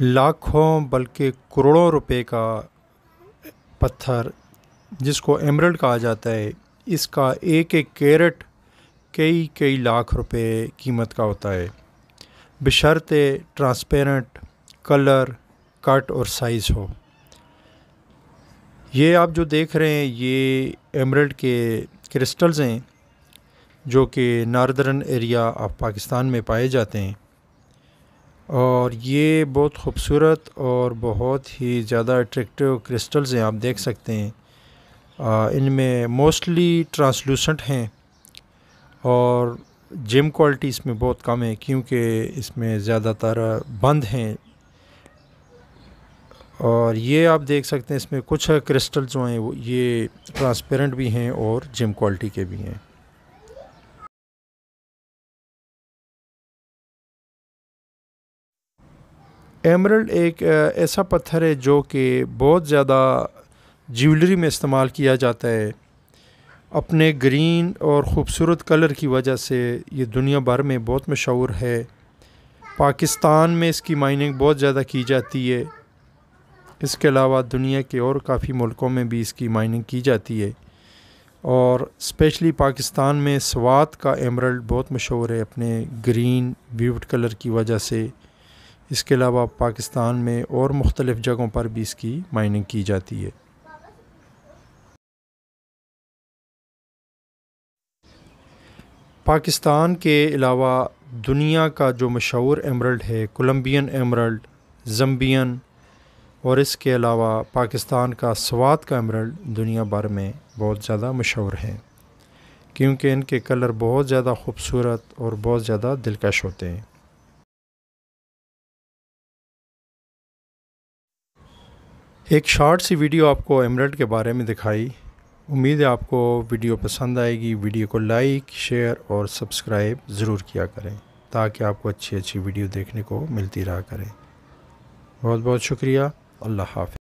लाखों बल्कि करोड़ों रुपए का पत्थर जिसको एमरल्ड कहा जाता है इसका एक एक कैरेट कई कई लाख रुपए कीमत का होता है बशर्ते ट्रांसपेरेंट कलर कट और साइज़ हो ये आप जो देख रहे हैं ये एमरल्ड के क्रिस्टल्स हैं जो कि नार्दर्न एरिया ऑफ पाकिस्तान में पाए जाते हैं और ये बहुत खूबसूरत और बहुत ही ज़्यादा अट्रैक्टिव क्रिस्टल्स हैं आप देख सकते हैं इनमें मोस्टली ट्रांसलूसेंट हैं और जिम क्वालिटी इसमें बहुत कम है क्योंकि इसमें ज़्यादातर बंद हैं और ये आप देख सकते हैं इसमें कुछ क्रिस्टल जो हैं वो ये ट्रांसपेरेंट भी हैं और जिम क्वालिटी के भी हैं एमरल्ड एक ऐसा पत्थर है जो कि बहुत ज़्यादा ज्वेलरी में इस्तेमाल किया जाता है अपने ग्रीन और ख़ूबसूरत कलर की वजह से ये दुनिया भर में बहुत मशहूर है पाकिस्तान में इसकी माइनिंग बहुत ज़्यादा की जाती है इसके अलावा दुनिया के और काफ़ी मुल्कों में भी इसकी माइनिंग की जाती है और स्पेशली पाकिस्तान में स्वात का एमरल्ड बहुत मशहूर है अपने ग्रीन ब्यूट कलर की वजह से इसके अलावा पाकिस्तान में और मुख्तलिफ़ जगहों पर भी इसकी माइनिंग की जाती है पाकिस्तान के अलावा दुनिया का जो मशहूर एमरल्ड है कोलम्बियन एमरल्ड जम्बियन और इसके अलावा पाकिस्तान का स्वाद का एमरल्ड दुनिया भर में बहुत ज़्यादा मशहूर है क्योंकि इनके कलर बहुत ज़्यादा खूबसूरत और बहुत ज़्यादा दिलकश होते हैं एक शॉर्ट सी वीडियो आपको एमरल्ड के बारे में दिखाई उम्मीद है आपको वीडियो पसंद आएगी वीडियो को लाइक शेयर और सब्सक्राइब ज़रूर किया करें ताकि आपको अच्छी अच्छी वीडियो देखने को मिलती रहा करें बहुत बहुत शुक्रिया अल्लाह हाफ